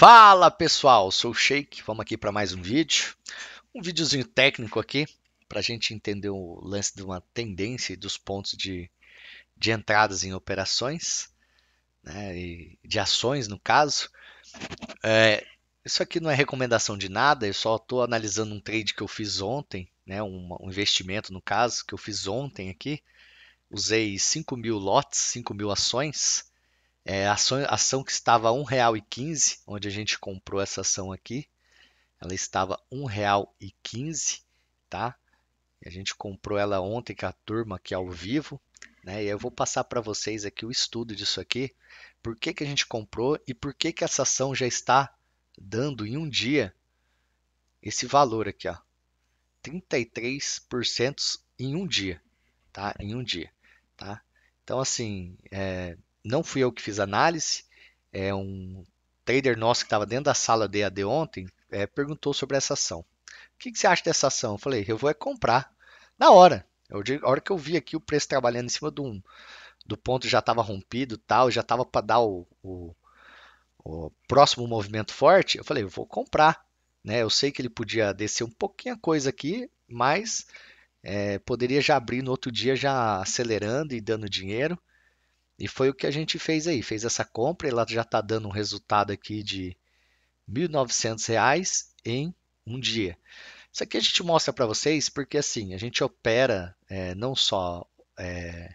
Fala pessoal, sou o Shake, vamos aqui para mais um vídeo. Um videozinho técnico aqui, para a gente entender o lance de uma tendência e dos pontos de, de entradas em operações, né, e de ações no caso. É, isso aqui não é recomendação de nada, eu só estou analisando um trade que eu fiz ontem, né, um, um investimento no caso, que eu fiz ontem aqui. Usei 5 mil lotes, 5 mil ações é, ação, ação que estava R$ 1,15, onde a gente comprou essa ação aqui, ela estava R$ 1,15, tá? E a gente comprou ela ontem com a turma aqui ao vivo, né? E eu vou passar para vocês aqui o estudo disso aqui, por que, que a gente comprou e por que, que essa ação já está dando em um dia esse valor aqui, ó. 33% em um dia, tá? Em um dia, tá? Então, assim, é, não fui eu que fiz análise, é um trader nosso que estava dentro da sala de AD ontem, é, perguntou sobre essa ação. O que, que, você acha dessa ação? Eu falei, eu vou é comprar. Na hora. Eu, a hora que eu vi aqui o preço trabalhando em cima do, do ponto já estava rompido tal, já estava para dar o, o, o, próximo movimento forte, eu falei, eu vou comprar. Né? Eu sei que ele podia descer um pouquinho a coisa aqui, mas é, poderia já abrir no outro dia já acelerando e dando dinheiro. E foi o que a gente fez aí, fez essa compra, ela já está dando um resultado aqui de R$ 1.900 em um dia. Isso aqui a gente mostra para vocês porque assim, a gente opera é, não só é,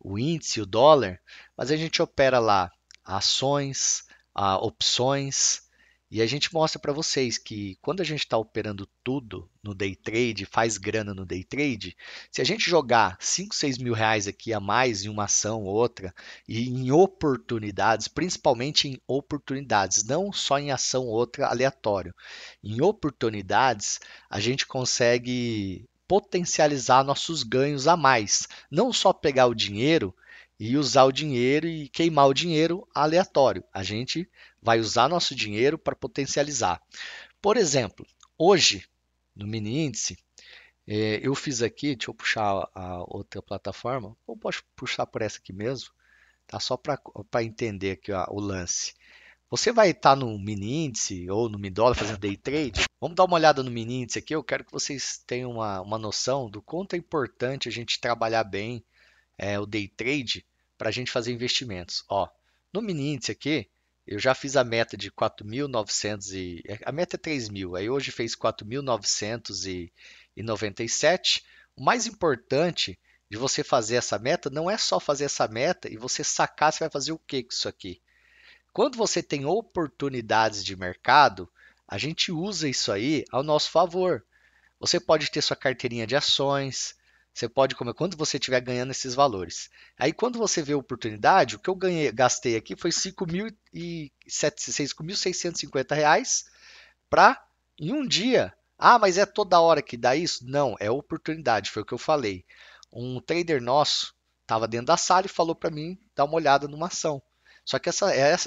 o índice, o dólar, mas a gente opera lá ações, a opções, e a gente mostra para vocês que quando a gente está operando tudo no day trade, faz grana no day trade, se a gente jogar 5, 6 mil reais aqui a mais em uma ação ou outra, e em oportunidades, principalmente em oportunidades, não só em ação ou outra aleatório, em oportunidades, a gente consegue potencializar nossos ganhos a mais. Não só pegar o dinheiro, e usar o dinheiro e queimar o dinheiro aleatório. A gente vai usar nosso dinheiro para potencializar. Por exemplo, hoje, no mini índice, é, eu fiz aqui, deixa eu puxar a outra plataforma, ou posso puxar por essa aqui mesmo, tá? só para entender aqui ó, o lance. Você vai estar tá no mini índice ou no mini dólar fazendo day trade? Vamos dar uma olhada no mini índice aqui. Eu quero que vocês tenham uma, uma noção do quanto é importante a gente trabalhar bem é, o day trade para a gente fazer investimentos. Ó, no mini índice aqui, eu já fiz a meta de 4.900 e é, a meta é 3.000, aí hoje fez 4.997. O mais importante de você fazer essa meta não é só fazer essa meta e você sacar se vai fazer o que com isso aqui. Quando você tem oportunidades de mercado, a gente usa isso aí ao nosso favor. Você pode ter sua carteirinha de ações, você pode comer quando você estiver ganhando esses valores. Aí quando você vê a oportunidade, o que eu ganhei, gastei aqui foi 5.650 reais para em um dia. Ah, mas é toda hora que dá isso? Não, é oportunidade, foi o que eu falei. Um trader nosso estava dentro da sala e falou para mim dar uma olhada numa ação. Só que essa era,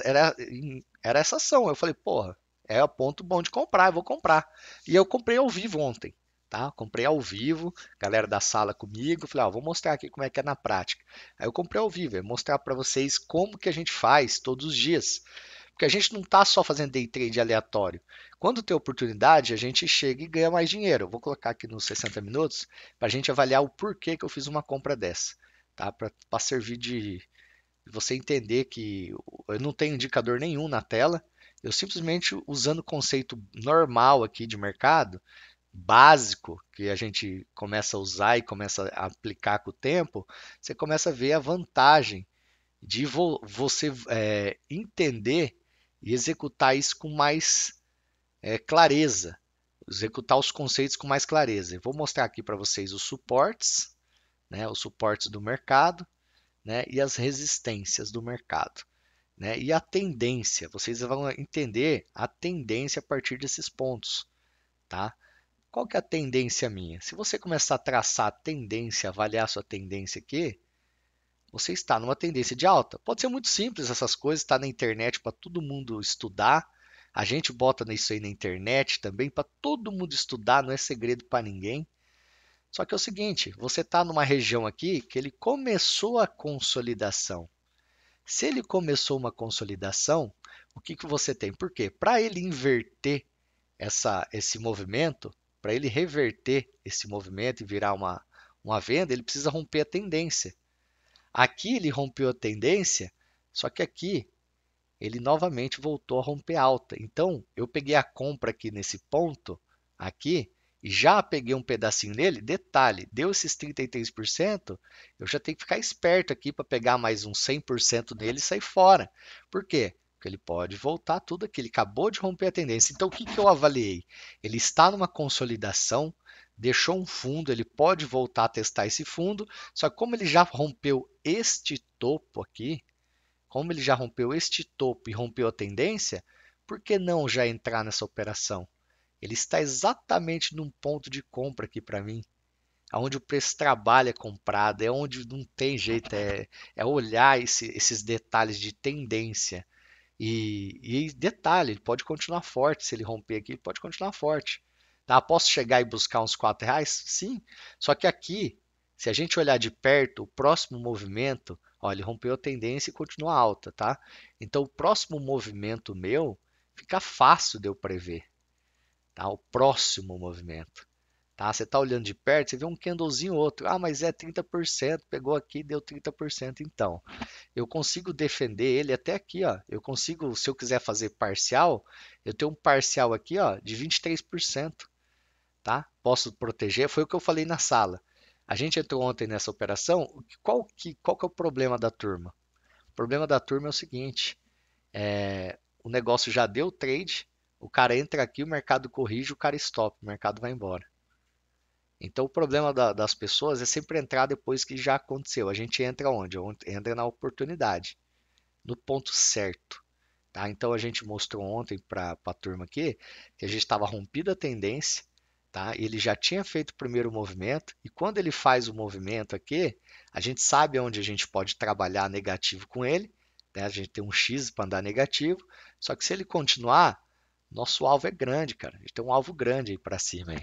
era essa ação. Eu falei, porra, é o ponto bom de comprar, eu vou comprar. E eu comprei ao vivo ontem tá? Comprei ao vivo, galera da sala comigo, falei, ó, vou mostrar aqui como é que é na prática. Aí eu comprei ao vivo, eu mostrar para vocês como que a gente faz todos os dias. Porque a gente não está só fazendo day trade aleatório. Quando tem oportunidade, a gente chega e ganha mais dinheiro. vou colocar aqui nos 60 minutos para a gente avaliar o porquê que eu fiz uma compra dessa, tá? Para servir de você entender que eu não tenho indicador nenhum na tela, eu simplesmente usando o conceito normal aqui de mercado, básico que a gente começa a usar e começa a aplicar com o tempo, você começa a ver a vantagem de vo você é, entender e executar isso com mais é, clareza, executar os conceitos com mais clareza. Eu vou mostrar aqui para vocês os suportes, né, os suportes do mercado né, e as resistências do mercado. Né, e a tendência, vocês vão entender a tendência a partir desses pontos. Tá? Qual que é a tendência minha? Se você começar a traçar a tendência, avaliar a sua tendência aqui, você está numa tendência de alta. Pode ser muito simples essas coisas, está na internet para todo mundo estudar. A gente bota isso aí na internet também para todo mundo estudar, não é segredo para ninguém. Só que é o seguinte, você está numa região aqui que ele começou a consolidação. Se ele começou uma consolidação, o que, que você tem? Por quê? Para ele inverter essa, esse movimento, para ele reverter esse movimento e virar uma, uma venda, ele precisa romper a tendência. Aqui ele rompeu a tendência, só que aqui ele novamente voltou a romper alta. Então, eu peguei a compra aqui nesse ponto, aqui, e já peguei um pedacinho nele. Detalhe, deu esses 33%, eu já tenho que ficar esperto aqui para pegar mais um 100% nele e sair fora. Por quê? Porque ele pode voltar tudo aqui, ele acabou de romper a tendência. Então, o que, que eu avaliei? Ele está numa consolidação, deixou um fundo, ele pode voltar a testar esse fundo, só que como ele já rompeu este topo aqui, como ele já rompeu este topo e rompeu a tendência, por que não já entrar nessa operação? Ele está exatamente num ponto de compra aqui para mim, aonde o preço trabalha comprado, é onde não tem jeito, é, é olhar esse, esses detalhes de tendência. E, e detalhe, ele pode continuar forte. Se ele romper aqui, ele pode continuar forte. Tá? Posso chegar e buscar uns 4 reais? Sim. Só que aqui, se a gente olhar de perto, o próximo movimento, ó, ele rompeu a tendência e continua alta, tá? Então, o próximo movimento meu fica fácil de eu prever. Tá? O próximo movimento. Tá? Você está olhando de perto, você vê um candlezinho outro. Ah, mas é 30%, pegou aqui, deu 30%. Então, eu consigo defender ele até aqui. Ó. Eu consigo, se eu quiser fazer parcial, eu tenho um parcial aqui ó, de 23%. Tá? Posso proteger, foi o que eu falei na sala. A gente entrou ontem nessa operação, qual que, qual que é o problema da turma? O problema da turma é o seguinte, é, o negócio já deu trade, o cara entra aqui, o mercado corrige, o cara stop, o mercado vai embora. Então o problema da, das pessoas é sempre entrar depois que já aconteceu. A gente entra onde? Entra na oportunidade, no ponto certo. Tá? Então a gente mostrou ontem para a turma aqui que a gente estava rompida a tendência, tá? ele já tinha feito o primeiro movimento, e quando ele faz o movimento aqui, a gente sabe onde a gente pode trabalhar negativo com ele, né? a gente tem um X para andar negativo, só que se ele continuar, nosso alvo é grande, cara. A gente tem um alvo grande aí para cima. Aí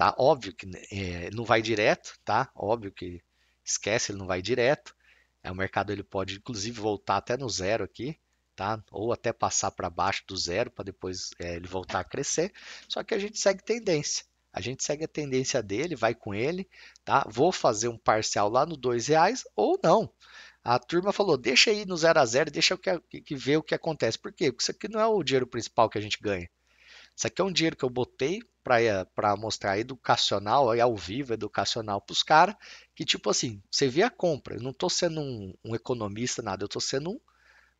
tá? Óbvio que né, é, não vai direto, tá? Óbvio que esquece, ele não vai direto. É, o mercado ele pode, inclusive, voltar até no zero aqui, tá? Ou até passar para baixo do zero para depois é, ele voltar a crescer. Só que a gente segue tendência. A gente segue a tendência dele, vai com ele, tá? Vou fazer um parcial lá no dois reais ou não. A turma falou, deixa aí no zero a zero, deixa eu que, que ver o que acontece. Por quê? Porque isso aqui não é o dinheiro principal que a gente ganha. Isso aqui é um dinheiro que eu botei para eh, mostrar educacional, e ao vivo, educacional para os caras, que tipo assim, você vê a compra, eu não estou sendo um, um, economista, nada, eu estou sendo um,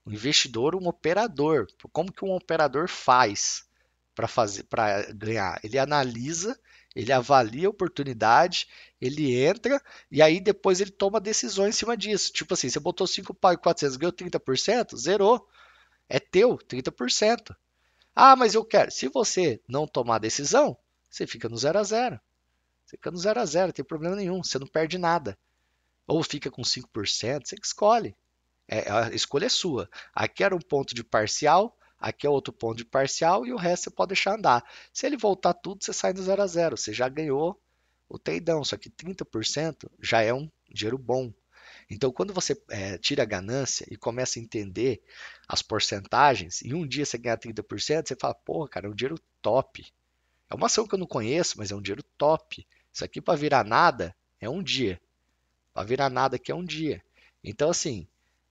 um, investidor, um operador. Como que um operador faz para fazer para ganhar? Ele analisa, ele avalia a oportunidade, ele entra e aí depois ele toma decisões em cima disso. Tipo assim, você botou 5 pau 400, ganhou 30%, zerou. É teu, 30%. Ah, mas eu quero. Se você não tomar decisão, você fica no 0 a 0. Você fica no 0 a 0, não tem problema nenhum, você não perde nada. Ou fica com 5%, você que escolhe. É, a escolha é sua. Aqui era um ponto de parcial, aqui é outro ponto de parcial e o resto você pode deixar andar. Se ele voltar tudo, você sai do 0 a 0. Você já ganhou o teidão, só que 30% já é um dinheiro bom. Então, quando você é, tira a ganância e começa a entender as porcentagens, e um dia você ganha 30%, você fala, porra, cara, é um dinheiro top. É uma ação que eu não conheço, mas é um dinheiro top. Isso aqui para virar nada é um dia. Para virar nada aqui é um dia. Então, assim,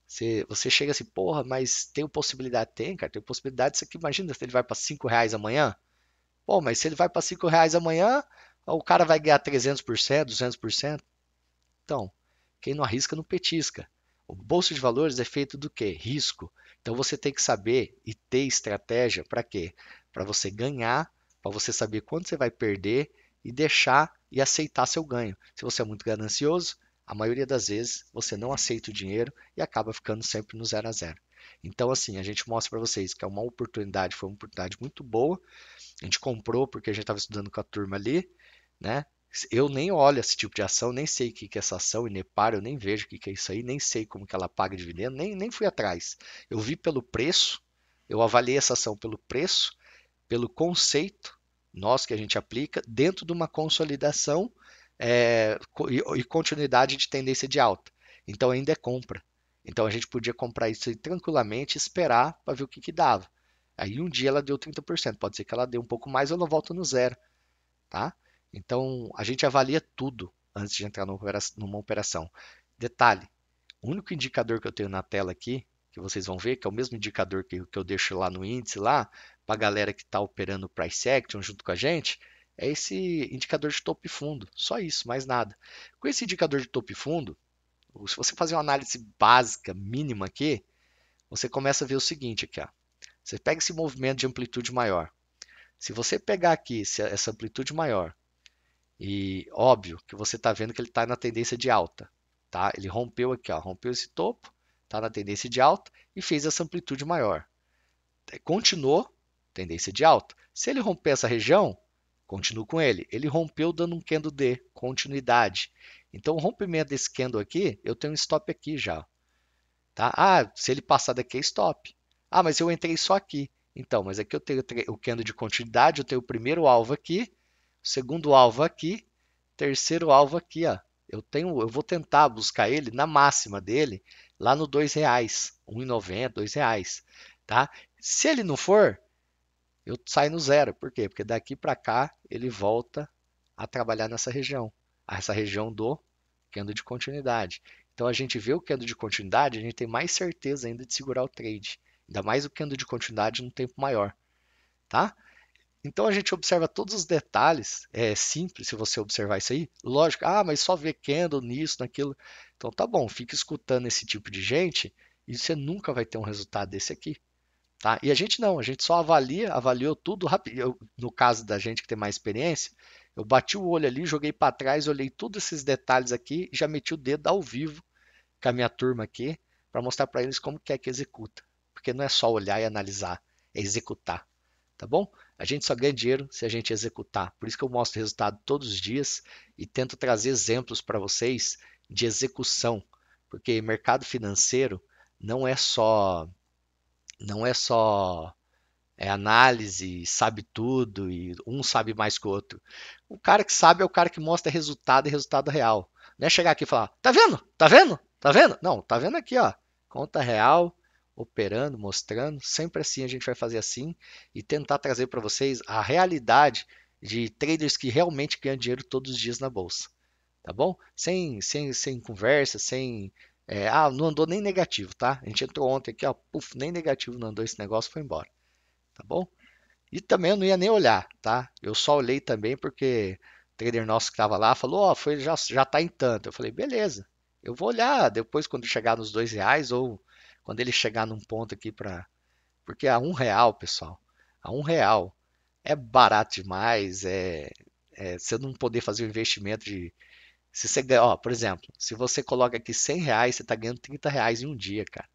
você, você chega assim, porra, mas tem possibilidade? Tem, cara, tem possibilidade. Isso aqui, imagina se ele vai para 5 reais amanhã. Pô, mas se ele vai para 5 reais amanhã, o cara vai ganhar 300%, 200%. Então, quem não arrisca não petisca. O bolso de valores é feito do quê? Risco. Então você tem que saber e ter estratégia para quê? Para você ganhar, para você saber quando você vai perder e deixar e aceitar seu ganho. Se você é muito ganancioso, a maioria das vezes você não aceita o dinheiro e acaba ficando sempre no zero a zero. Então, assim, a gente mostra para vocês que é uma oportunidade, foi uma oportunidade muito boa. A gente comprou porque a gente estava estudando com a turma ali, né? Eu nem olho esse tipo de ação, nem sei o que é essa ação, Inepar, eu nem vejo o que é isso aí, nem sei como que ela paga dividendo, nem, nem fui atrás. Eu vi pelo preço, eu avaliei essa ação pelo preço, pelo conceito, nós que a gente aplica, dentro de uma consolidação é, e, e continuidade de tendência de alta. Então ainda é compra. Então a gente podia comprar isso aí tranquilamente, esperar para ver o que, que dava. Aí um dia ela deu 30%, pode ser que ela dê um pouco mais, eu não volto no zero, tá? Então, a gente avalia tudo antes de entrar numa operação. Detalhe, o único indicador que eu tenho na tela aqui, que vocês vão ver, que é o mesmo indicador que, eu deixo lá no índice, lá, para a galera que está operando o Price Action junto com a gente, é esse indicador de topo e fundo. Só isso, mais nada. Com esse indicador de topo e fundo, se você fazer uma análise básica, mínima aqui, você começa a ver o seguinte aqui. Ó. Você pega esse movimento de amplitude maior. Se você pegar aqui essa amplitude maior e óbvio que você está vendo que ele está na tendência de alta. Tá? Ele rompeu aqui, ó, rompeu esse topo, está na tendência de alta e fez essa amplitude maior. É, continuou, tendência de alta. Se ele romper essa região, continuo com ele. Ele rompeu dando um candle de continuidade. Então, o rompimento desse candle aqui, eu tenho um stop aqui já. Tá? Ah, se ele passar daqui é stop. Ah, mas eu entrei só aqui. Então, mas aqui eu tenho o candle de continuidade, eu tenho o primeiro alvo aqui, segundo alvo aqui, terceiro alvo aqui, ó. Eu tenho, eu vou tentar buscar ele na máxima dele, lá no R$ 2,90, R$ 1,90, tá? Se ele não for, eu saio no zero. Por quê? Porque daqui para cá ele volta a trabalhar nessa região, essa região do candle de continuidade. Então a gente vê o candle de continuidade, a gente tem mais certeza ainda de segurar o trade, ainda mais o candle de continuidade no tempo maior, tá? Então a gente observa todos os detalhes, é simples se você observar isso aí. Lógico, ah, mas só vê candle nisso, naquilo. Então tá bom, fica escutando esse tipo de gente e você nunca vai ter um resultado desse aqui. Tá? E a gente não, a gente só avalia, avaliou tudo rápido. Eu, no caso da gente que tem mais experiência, eu bati o olho ali, joguei para trás, olhei todos esses detalhes aqui, já meti o dedo ao vivo com a minha turma aqui para mostrar para eles como que é que executa, porque não é só olhar e analisar, é executar tá bom? A gente só ganha dinheiro se a gente executar. Por isso que eu mostro resultado todos os dias e tento trazer exemplos para vocês de execução, porque mercado financeiro não é só não é só é análise, sabe tudo e um sabe mais que o outro. O cara que sabe é o cara que mostra resultado e resultado real. Não é chegar aqui e falar: "Tá vendo? Tá vendo? Tá vendo?". Não, tá vendo aqui, ó. Conta real, operando, mostrando. Sempre assim a gente vai fazer assim e tentar trazer para vocês a realidade de traders que realmente ganham dinheiro todos os dias na bolsa, tá bom? Sem, sem, sem conversa, sem é, ah, não andou nem negativo, tá? A gente entrou ontem aqui, ó, puf, nem negativo não andou esse negócio, foi embora, tá bom? E também eu não ia nem olhar, tá? Eu só olhei também porque o trader nosso que estava lá falou, ó, oh, foi já já tá em tanto. Eu falei, beleza, eu vou olhar depois quando chegar nos dois reais ou quando ele chegar num ponto aqui para. Porque a um real, pessoal, a um real é barato demais, é, é você não poder fazer um investimento de. Se você ganha, ó, por exemplo, se você coloca aqui 100 reais, você está ganhando 30 reais em um dia, cara.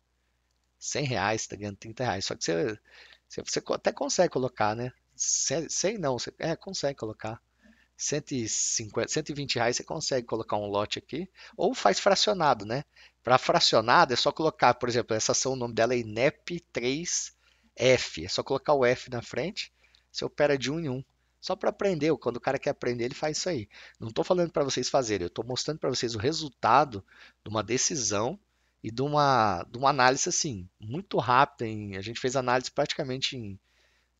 100 reais, você está ganhando 30 reais. Só que você, você até consegue colocar, né? 100, 100 não, você, é, consegue colocar. 150, 120 reais você consegue colocar um lote aqui, ou faz fracionado, né? Para fracionada é só colocar, por exemplo, essa ação, o nome dela é INEP3F. É só colocar o F na frente, você opera de um em um. Só para aprender, quando o cara quer aprender, ele faz isso aí. Não estou falando para vocês fazerem, eu estou mostrando para vocês o resultado de uma decisão e de uma, de uma análise assim, muito rápida. Em, a gente fez análise praticamente em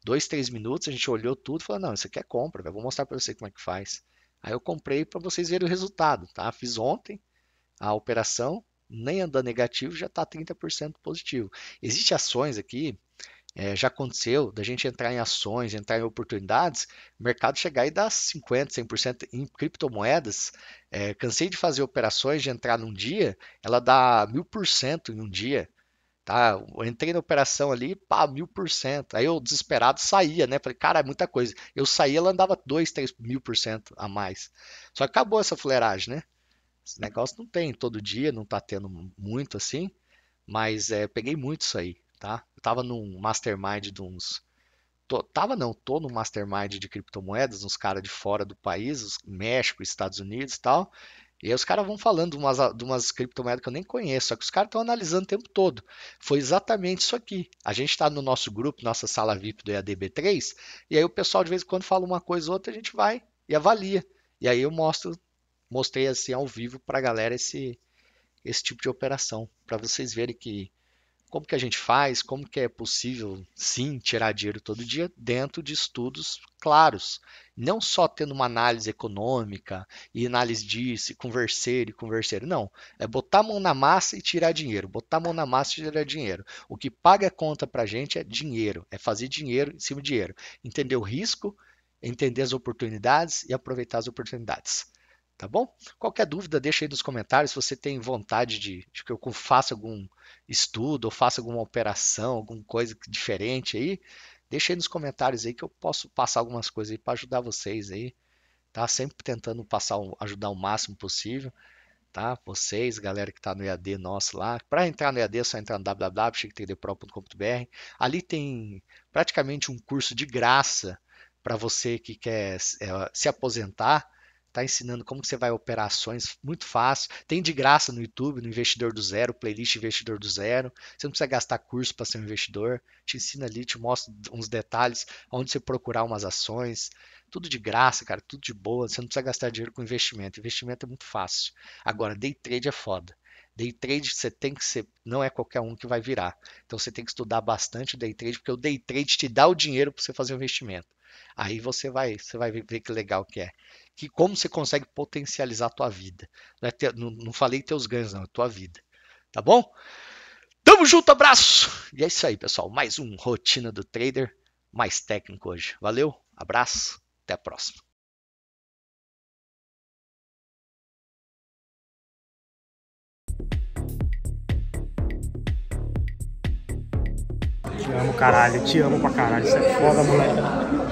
dois, três minutos, a gente olhou tudo e falou, não, isso aqui é compra, vou mostrar para você como é que faz. Aí eu comprei para vocês verem o resultado, tá? Fiz ontem a operação, nem andar negativo, já está 30% positivo. Existem ações aqui, é, já aconteceu da gente entrar em ações, entrar em oportunidades, mercado chegar e dar 50%, 100% em criptomoedas. É, cansei de fazer operações, de entrar num dia, ela dá 1000% em um dia. Tá, eu entrei na operação ali, pá, mil por cento. Aí eu desesperado saía, né? Falei, cara, é muita coisa. Eu saía, ela andava dois, três mil por cento a mais. Só acabou essa fuleiragem, né? Esse negócio não tem todo dia, não tá tendo muito assim, mas é, peguei muito isso aí, tá? Eu tava num mastermind de uns. Tô, tava não, tô num mastermind de criptomoedas, uns caras de fora do país, os, México, Estados Unidos e tal. E aí os caras vão falando de umas, ah, de umas criptomoedas que eu nem conheço, só que os caras estão analisando o tempo todo. Foi exatamente isso aqui. A gente está no nosso grupo, nossa sala VIP do EADB3, e aí o pessoal de vez em quando fala uma coisa ou outra, a gente vai e avalia. E aí eu mostro mostrei assim ao vivo para a galera esse, esse tipo de operação, para vocês verem que como que a gente faz, como que é possível sim tirar dinheiro todo dia dentro de estudos claros, não só tendo uma análise econômica e análise disso, e converseiro e converseiro, não, é botar a mão na massa e tirar dinheiro, botar a mão na massa e tirar dinheiro. O que paga a conta para a gente é dinheiro, é fazer dinheiro em cima de dinheiro, entender o risco, entender as oportunidades e aproveitar as oportunidades. Tá bom? Qualquer dúvida, deixa aí nos comentários se você tem vontade de, de que eu faça algum estudo ou faça alguma operação, alguma coisa diferente aí. Deixa aí nos comentários aí que eu posso passar algumas coisas aí para ajudar vocês aí. Tá? Sempre tentando passar, ajudar o máximo possível tá? Vocês, galera que está no EAD nosso lá. Para entrar no EAD é só entrar no www.chictdpro.com.br. Ali tem praticamente um curso de graça para você que quer é, se aposentar está ensinando como você vai operar ações, muito fácil. Tem de graça no YouTube, no Investidor do Zero, playlist Investidor do Zero. Você não precisa gastar curso para ser um investidor. Te ensina ali, te mostra uns detalhes, onde você procurar umas ações. Tudo de graça, cara, tudo de boa. Você não precisa gastar dinheiro com investimento. Investimento é muito fácil. Agora, day trade é foda. Day trade você tem que ser, não é qualquer um que vai virar. Então você tem que estudar bastante day trade, porque o day trade te dá o dinheiro para você fazer o investimento. Aí você vai, você vai ver que legal que é que como você consegue potencializar a tua vida. Não, é ter não, não falei teus ganhos, não, é tua vida. Tá bom? Tamo junto, abraço! E é isso aí, pessoal. Mais um Rotina do Trader, mais técnico hoje. Valeu, abraço, até a próxima. Te amo, caralho. Te amo pra caralho. Isso é foda, moleque.